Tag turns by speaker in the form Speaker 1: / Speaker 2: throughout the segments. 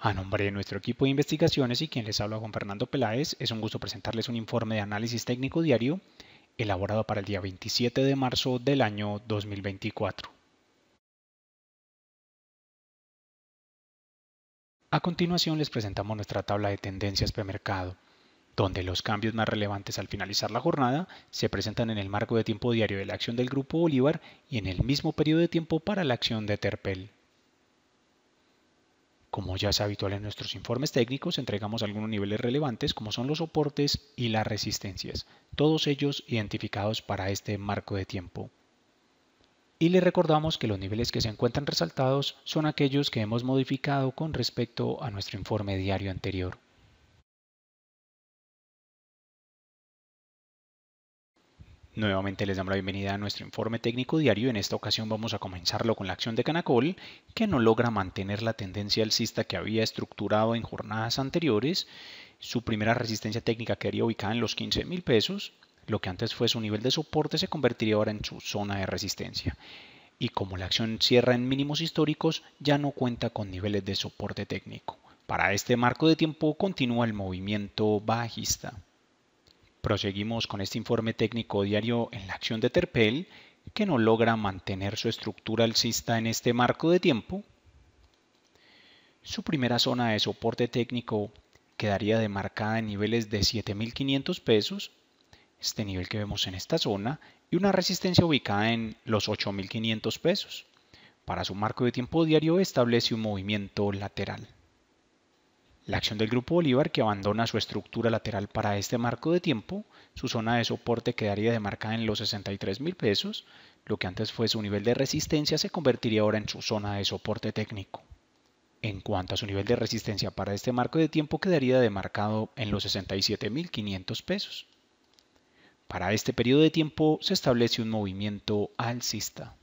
Speaker 1: A nombre de nuestro equipo de investigaciones y quien les habla Juan Fernando Peláez, es un gusto presentarles un informe de análisis técnico diario elaborado para el día 27 de marzo del año 2024. A continuación les presentamos nuestra tabla de tendencias premercado, donde los cambios más relevantes al finalizar la jornada se presentan en el marco de tiempo diario de la acción del Grupo Bolívar y en el mismo periodo de tiempo para la acción de Terpel. Como ya es habitual en nuestros informes técnicos, entregamos algunos niveles relevantes como son los soportes y las resistencias, todos ellos identificados para este marco de tiempo. Y le recordamos que los niveles que se encuentran resaltados son aquellos que hemos modificado con respecto a nuestro informe diario anterior. Nuevamente les damos la bienvenida a nuestro informe técnico diario. En esta ocasión vamos a comenzarlo con la acción de Canacol, que no logra mantener la tendencia alcista que había estructurado en jornadas anteriores. Su primera resistencia técnica quedaría ubicada en los 15 mil pesos. Lo que antes fue su nivel de soporte se convertiría ahora en su zona de resistencia. Y como la acción cierra en mínimos históricos, ya no cuenta con niveles de soporte técnico. Para este marco de tiempo continúa el movimiento bajista. Proseguimos con este informe técnico diario en la acción de Terpel, que no logra mantener su estructura alcista en este marco de tiempo. Su primera zona de soporte técnico quedaría demarcada en niveles de 7.500 pesos, este nivel que vemos en esta zona, y una resistencia ubicada en los 8.500 pesos. Para su marco de tiempo diario establece un movimiento lateral. La acción del grupo Bolívar, que abandona su estructura lateral para este marco de tiempo, su zona de soporte quedaría demarcada en los 63 mil pesos, lo que antes fue su nivel de resistencia se convertiría ahora en su zona de soporte técnico. En cuanto a su nivel de resistencia para este marco de tiempo quedaría demarcado en los 67.500 pesos. Para este periodo de tiempo se establece un movimiento alcista.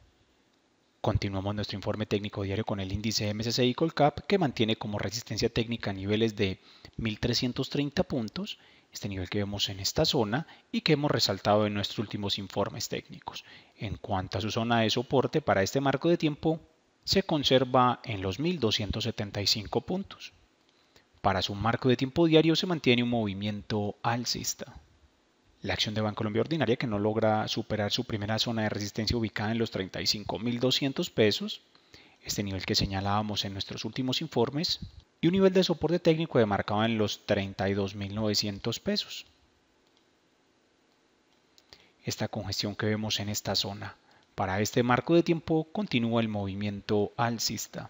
Speaker 1: Continuamos nuestro informe técnico diario con el índice MSCI Colcap que mantiene como resistencia técnica niveles de 1330 puntos, este nivel que vemos en esta zona y que hemos resaltado en nuestros últimos informes técnicos. En cuanto a su zona de soporte para este marco de tiempo, se conserva en los 1275 puntos. Para su marco de tiempo diario se mantiene un movimiento alcista la acción de Bancolombia Ordinaria que no logra superar su primera zona de resistencia ubicada en los 35.200 pesos, este nivel que señalábamos en nuestros últimos informes, y un nivel de soporte técnico demarcado en los 32.900 pesos. Esta congestión que vemos en esta zona. Para este marco de tiempo continúa el movimiento alcista.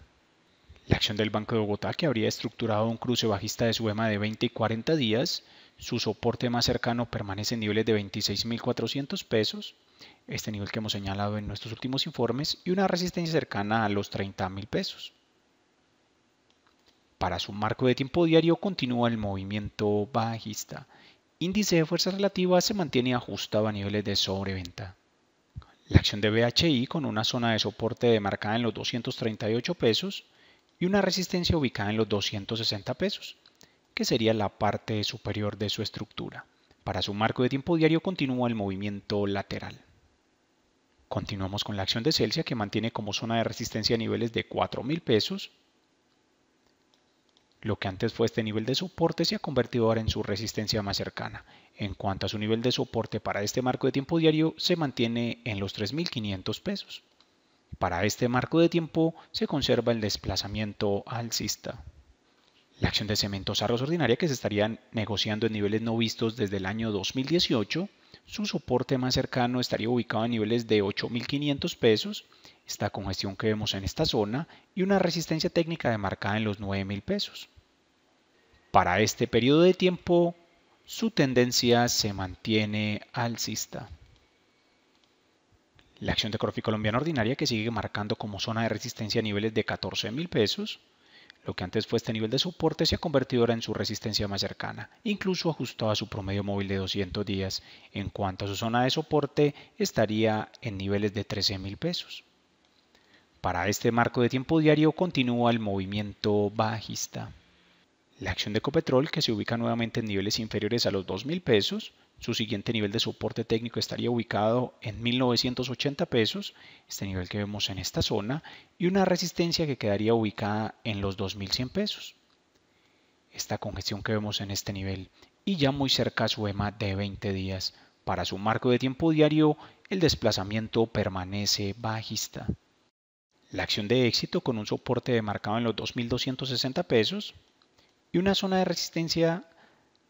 Speaker 1: La acción del Banco de Bogotá, que habría estructurado un cruce bajista de su EMA de 20 y 40 días, su soporte más cercano permanece en niveles de 26.400 pesos, este nivel que hemos señalado en nuestros últimos informes, y una resistencia cercana a los 30.000 pesos. Para su marco de tiempo diario continúa el movimiento bajista. Índice de fuerza relativa se mantiene ajustado a niveles de sobreventa. La acción de BHI con una zona de soporte demarcada en los 238 pesos y una resistencia ubicada en los 260 pesos que sería la parte superior de su estructura. Para su marco de tiempo diario continúa el movimiento lateral. Continuamos con la acción de Celsius que mantiene como zona de resistencia niveles de 4.000 pesos. Lo que antes fue este nivel de soporte se ha convertido ahora en su resistencia más cercana. En cuanto a su nivel de soporte para este marco de tiempo diario se mantiene en los 3.500 pesos. Para este marco de tiempo se conserva el desplazamiento alcista. La acción de cementos arroz ordinaria que se estaría negociando en niveles no vistos desde el año 2018. Su soporte más cercano estaría ubicado a niveles de 8.500 pesos, esta congestión que vemos en esta zona y una resistencia técnica demarcada en los 9.000 pesos. Para este periodo de tiempo, su tendencia se mantiene alcista. La acción de Corfi Colombiana Ordinaria que sigue marcando como zona de resistencia a niveles de 14.000 pesos, lo que antes fue este nivel de soporte se ha convertido ahora en su resistencia más cercana, incluso ajustado a su promedio móvil de 200 días. En cuanto a su zona de soporte, estaría en niveles de $13,000. pesos. Para este marco de tiempo diario continúa el movimiento bajista. La acción de Copetrol, que se ubica nuevamente en niveles inferiores a los $2,000 pesos, su siguiente nivel de soporte técnico estaría ubicado en 1980 pesos, este nivel que vemos en esta zona, y una resistencia que quedaría ubicada en los 2100 pesos. Esta congestión que vemos en este nivel y ya muy cerca a su EMA de 20 días. Para su marco de tiempo diario, el desplazamiento permanece bajista. La acción de éxito con un soporte demarcado en los 2.260 pesos y una zona de resistencia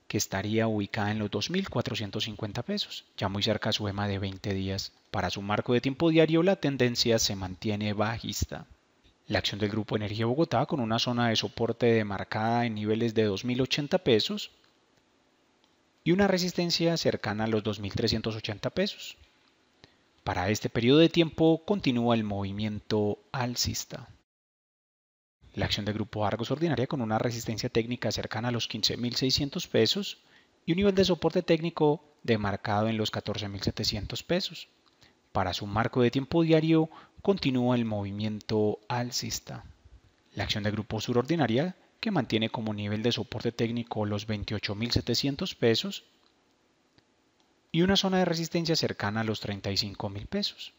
Speaker 1: que estaría ubicada en los 2.450 pesos, ya muy cerca a su EMA de 20 días. Para su marco de tiempo diario la tendencia se mantiene bajista. La acción del Grupo Energía Bogotá con una zona de soporte demarcada en niveles de 2.080 pesos y una resistencia cercana a los 2.380 pesos. Para este periodo de tiempo continúa el movimiento alcista. La acción de Grupo Argos ordinaria con una resistencia técnica cercana a los 15.600 pesos y un nivel de soporte técnico demarcado en los 14.700 pesos. Para su marco de tiempo diario continúa el movimiento alcista. La acción de Grupo Sur ordinaria que mantiene como nivel de soporte técnico los 28.700 pesos y una zona de resistencia cercana a los 35.000 pesos.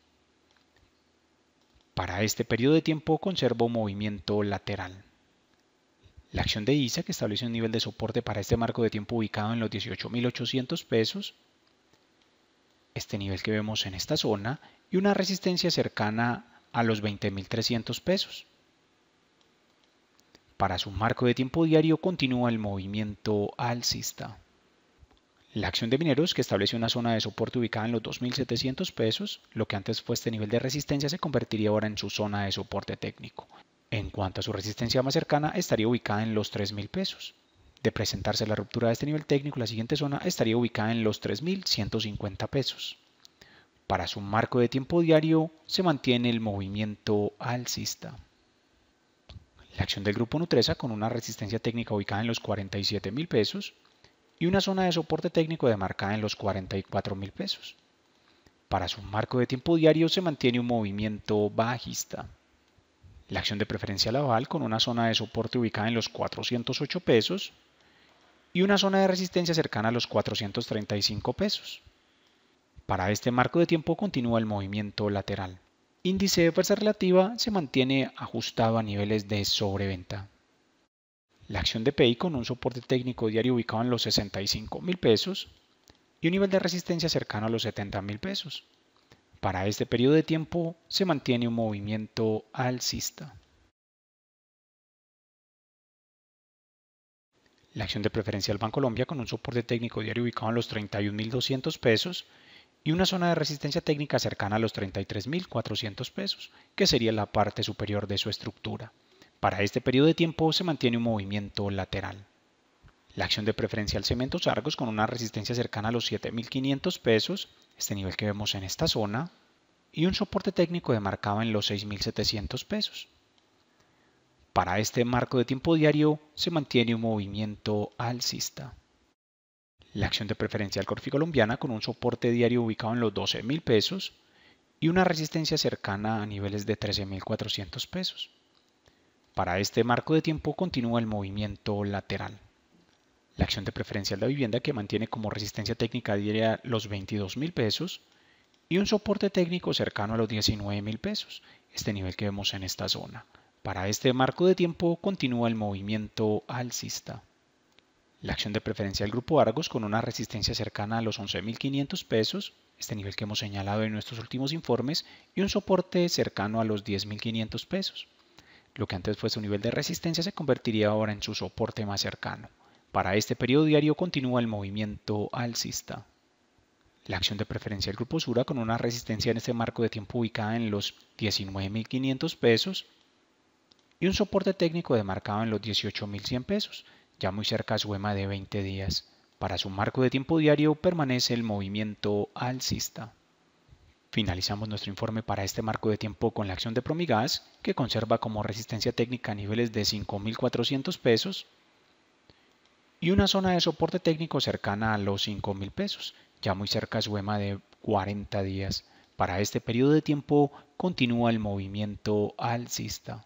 Speaker 1: Para este periodo de tiempo conservo movimiento lateral. La acción de ISA, que establece un nivel de soporte para este marco de tiempo ubicado en los 18.800 pesos, este nivel que vemos en esta zona, y una resistencia cercana a los 20.300 pesos. Para su marco de tiempo diario continúa el movimiento alcista. La acción de mineros, que establece una zona de soporte ubicada en los 2.700 pesos, lo que antes fue este nivel de resistencia se convertiría ahora en su zona de soporte técnico. En cuanto a su resistencia más cercana, estaría ubicada en los 3.000 pesos. De presentarse la ruptura de este nivel técnico, la siguiente zona estaría ubicada en los 3.150 pesos. Para su marco de tiempo diario se mantiene el movimiento alcista. La acción del grupo Nutresa con una resistencia técnica ubicada en los 47.000 pesos, y una zona de soporte técnico demarcada en los 44 mil pesos. Para su marco de tiempo diario se mantiene un movimiento bajista. La acción de preferencia Laval con una zona de soporte ubicada en los 408 pesos y una zona de resistencia cercana a los 435 pesos. Para este marco de tiempo continúa el movimiento lateral. Índice de fuerza relativa se mantiene ajustado a niveles de sobreventa la acción de PI con un soporte técnico diario ubicado en los 65,000 mil pesos y un nivel de resistencia cercano a los 70 mil pesos. Para este periodo de tiempo se mantiene un movimiento alcista. La acción de preferencia del Banco Colombia con un soporte técnico diario ubicado en los 31.200 pesos y una zona de resistencia técnica cercana a los 33.400 pesos, que sería la parte superior de su estructura. Para este periodo de tiempo se mantiene un movimiento lateral. La acción de preferencia al cemento Argos con una resistencia cercana a los 7.500 pesos, este nivel que vemos en esta zona, y un soporte técnico demarcado en los 6.700 pesos. Para este marco de tiempo diario se mantiene un movimiento alcista. La acción de preferencia al colombiana con un soporte diario ubicado en los 12.000 pesos y una resistencia cercana a niveles de 13.400 pesos. Para este marco de tiempo continúa el movimiento lateral. La acción de preferencia de la vivienda que mantiene como resistencia técnica diaria los 22 mil pesos y un soporte técnico cercano a los 19 mil pesos, este nivel que vemos en esta zona. Para este marco de tiempo continúa el movimiento alcista. La acción de preferencia del grupo Argos con una resistencia cercana a los 11.500 pesos, este nivel que hemos señalado en nuestros últimos informes, y un soporte cercano a los 10.500 pesos. Lo que antes fue su nivel de resistencia se convertiría ahora en su soporte más cercano. Para este periodo diario continúa el movimiento alcista. La acción de preferencia del grupo Sura con una resistencia en este marco de tiempo ubicada en los 19.500 pesos y un soporte técnico demarcado en los 18.100 pesos, ya muy cerca a su EMA de 20 días. Para su marco de tiempo diario permanece el movimiento alcista. Finalizamos nuestro informe para este marco de tiempo con la acción de Promigas, que conserva como resistencia técnica niveles de 5.400 pesos y una zona de soporte técnico cercana a los 5.000 pesos, ya muy cerca e a su EMA de 40 días. Para este periodo de tiempo continúa el movimiento alcista.